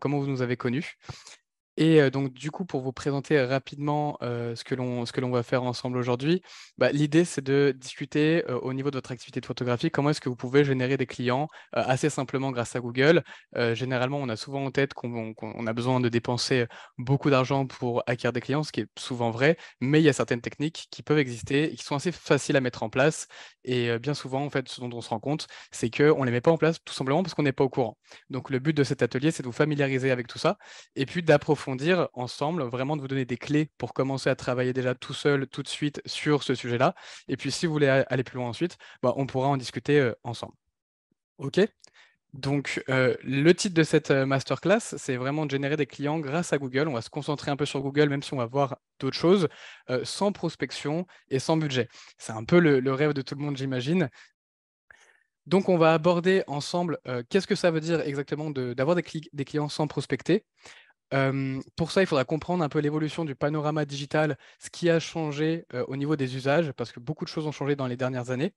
comment vous nous avez connus. Et donc, du coup, pour vous présenter rapidement ce que l'on va faire ensemble aujourd'hui, bah, l'idée, c'est de discuter au niveau de votre activité de photographie, comment est-ce que vous pouvez générer des clients assez simplement grâce à Google. généralement, on a souvent en tête qu'on a besoin de dépenser beaucoup d'argent pour acquérir des clients, ce qui est souvent vrai, mais il y a certaines techniques qui peuvent exister et qui sont assez faciles à mettre en place. Et bien souvent, en fait, ce dont on se rend compte, c'est qu'on ne les met pas en place tout simplement parce qu'on n'est pas au courant. Donc, le but de cet atelier, c'est de vous familiariser avec tout ça et puis d'approfondir dire ensemble, vraiment de vous donner des clés pour commencer à travailler déjà tout seul, tout de suite sur ce sujet-là. Et puis si vous voulez aller plus loin ensuite, bah, on pourra en discuter euh, ensemble. OK donc, euh, le titre de cette euh, masterclass, c'est vraiment de générer des clients grâce à Google. On va se concentrer un peu sur Google, même si on va voir d'autres choses, sans prospection et sans budget. C'est un peu le, rêve de tout le monde, j'imagine. Donc, on va aborder ensemble qu'est-ce que ça veut dire exactement d'avoir des, des, clients sans prospecter, pour ça, il faudra comprendre un peu l'évolution du panorama digital, ce qui a changé au niveau des usages, parce que beaucoup de choses ont changé dans les dernières années.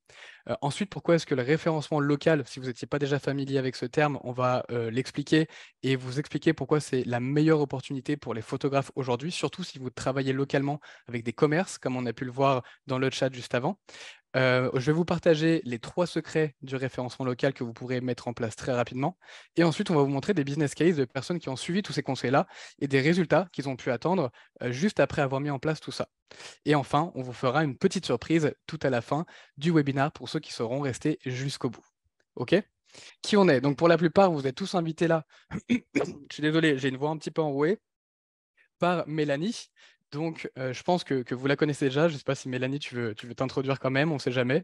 ensuite, pourquoi est-ce que le référencement local, si vous n'étiez pas déjà familier avec ce terme, on va l'expliquer et vous expliquer pourquoi c'est la meilleure opportunité pour les photographes aujourd'hui, surtout si vous travaillez localement avec des commerces, comme on a pu le voir dans le chat juste avant. Euh, je vais vous partager les trois secrets du référencement local que vous pourrez mettre en place très rapidement. Et ensuite, on va vous montrer des business cases de personnes qui ont suivi tous ces conseils-là et des résultats qu'ils ont pu attendre euh, juste après avoir mis en place tout ça. Et enfin, on vous fera une petite surprise tout à la fin du webinaire pour ceux qui seront restés jusqu'au bout. OK Qui on est Donc pour la plupart, vous êtes tous invités là. je suis désolé, j'ai une voix un petit peu enrouée par Mélanie, donc, euh, je pense que, vous la connaissez déjà. Je ne sais pas si Mélanie, tu veux t'introduire quand même, on ne sait jamais.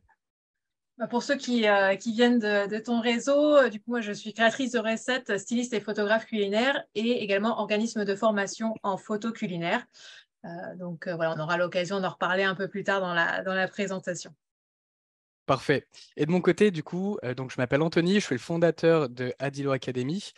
Bah, pour ceux qui, euh, viennent de, ton réseau, euh, du coup, moi, je suis créatrice de recettes, styliste et photographe culinaire et également organisme de formation en photo culinaire. donc, voilà, on aura l'occasion d'en reparler un peu plus tard dans la, présentation. Parfait. Et de mon côté, du coup, donc je m'appelle Anthony, je suis le fondateur de Adilo Academy.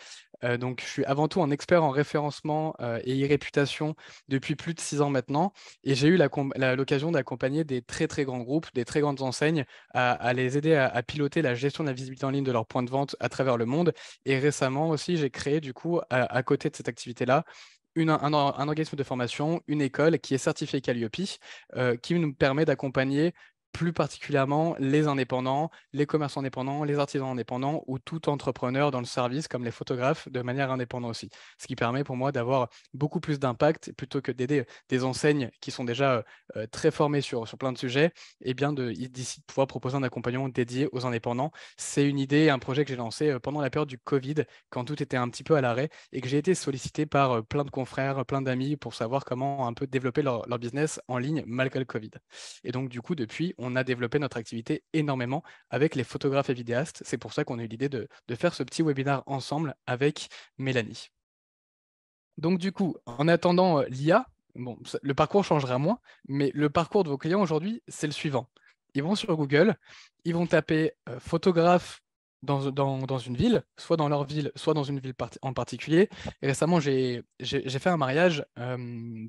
Euh, donc, je suis avant tout un expert en référencement euh, et e-réputation depuis plus de six ans maintenant. Et j'ai eu l'occasion d'accompagner des très, très grands groupes, des très grandes enseignes à, les aider à, piloter la gestion de la visibilité en ligne de leurs points de vente à travers le monde. Et récemment aussi, j'ai créé, du coup, à, côté de cette activité-là, un, organisme de formation, une école qui est certifiée Calliope, euh, qui nous permet d'accompagner plus particulièrement les indépendants, les commerçants indépendants, les artisans indépendants ou tout entrepreneur dans le service comme les photographes de manière indépendante aussi. Ce qui permet pour moi d'avoir beaucoup plus d'impact plutôt que d'aider euh, des enseignes qui sont déjà euh, euh, très formées sur, sur plein de sujets et eh bien de, d'ici pouvoir proposer un accompagnement dédié aux indépendants. C'est une idée, un projet que j'ai lancé pendant la période du Covid quand tout était un petit peu à l'arrêt et que j'ai été sollicité par plein de confrères, plein d'amis pour savoir comment un peu développer leur, leur business en ligne malgré le Covid. Et donc du coup depuis on a développé notre activité énormément avec les photographes et vidéastes. C'est pour ça qu'on a eu l'idée de, faire ce petit webinar ensemble avec Mélanie. Donc du coup, en attendant euh, l'IA, le parcours changera moins, mais le parcours de vos clients aujourd'hui, c'est le suivant. Ils vont sur Google, ils vont taper euh, photographe dans, une ville, soit dans leur ville, soit dans une ville en particulier. récemment, j'ai fait un mariage euh,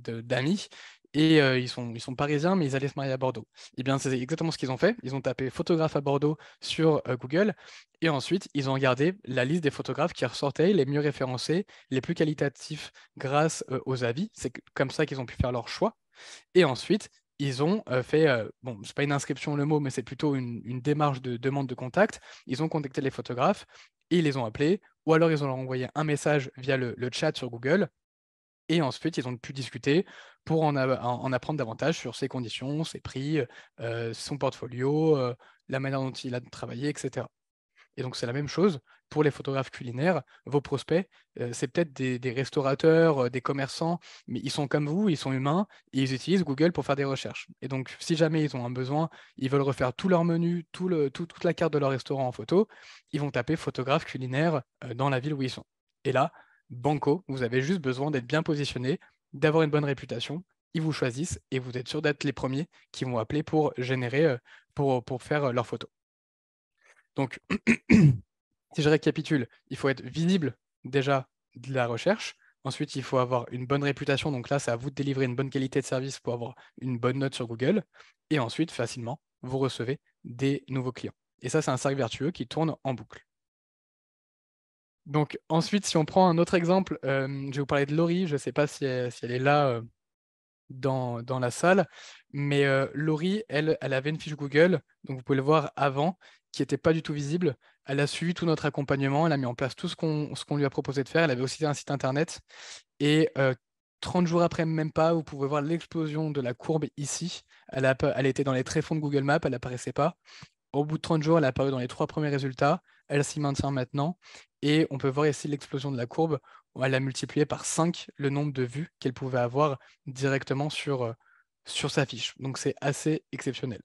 d'amis et euh, ils, sont, ils sont parisiens, mais ils allaient se marier à Bordeaux. Et eh bien, c'est exactement ce qu'ils ont fait. Ils ont tapé photographe à Bordeaux sur euh, Google, et ensuite, ils ont regardé la liste des photographes qui ressortaient, les mieux référencés, les plus qualitatifs grâce euh, aux avis. C'est comme ça qu'ils ont pu faire leur choix. Et ensuite, ils ont fait, bon, c'est pas une inscription le mot, mais c'est plutôt une, démarche de demande de contact. Ils ont contacté les photographes, et ils les ont appelés, ou alors ils ont leur envoyé un message via le chat sur Google et ensuite, ils ont pu discuter pour en, apprendre davantage sur ses conditions, ses prix, euh, son portfolio, euh, la manière dont il a travaillé, etc. Et donc, c'est la même chose pour les photographes culinaires, vos prospects, euh, c'est peut-être des, restaurateurs, des commerçants, mais ils sont comme vous, ils sont humains, et ils utilisent Google pour faire des recherches. Et donc, si jamais ils ont un besoin, ils veulent refaire tout leur menu, toute la carte de leur restaurant en photo, ils vont taper photographe culinaire dans la ville où ils sont. Et là, banco, vous avez juste besoin d'être bien positionné, d'avoir une bonne réputation, ils vous choisissent et vous êtes sûr d'être les premiers qui vont appeler pour générer, euh, pour, pour faire euh, leurs photos. Donc, si je récapitule, il faut être visible déjà de la recherche. Ensuite, il faut avoir une bonne réputation. Donc là, c'est à vous de délivrer une bonne qualité de service pour avoir une bonne note sur Google. Et ensuite, facilement, vous recevez des nouveaux clients. Et ça, c'est un cercle vertueux qui tourne en boucle. Donc ensuite, si on prend un autre exemple, euh, je vais vous parler de Laurie, je ne sais pas si elle, est là euh, dans, dans, la salle, mais euh, Laurie, elle, elle avait une fiche Google, donc vous pouvez le voir avant, qui n'était pas du tout visible. Elle a suivi tout notre accompagnement, elle a mis en place tout ce qu'on lui a proposé de faire, elle avait aussi un site internet, et 30 jours après, même pas, vous pouvez voir l'explosion de la courbe ici. Elle, elle était dans les tréfonds de Google Maps, elle n'apparaissait pas. Au bout de 30 jours, elle a apparu dans les trois premiers résultats. Elle s'y maintient maintenant. Et on peut voir ici l'explosion de la courbe. va a multiplier par 5 le nombre de vues qu'elle pouvait avoir directement sur, euh, sur sa fiche. Donc c'est assez exceptionnel.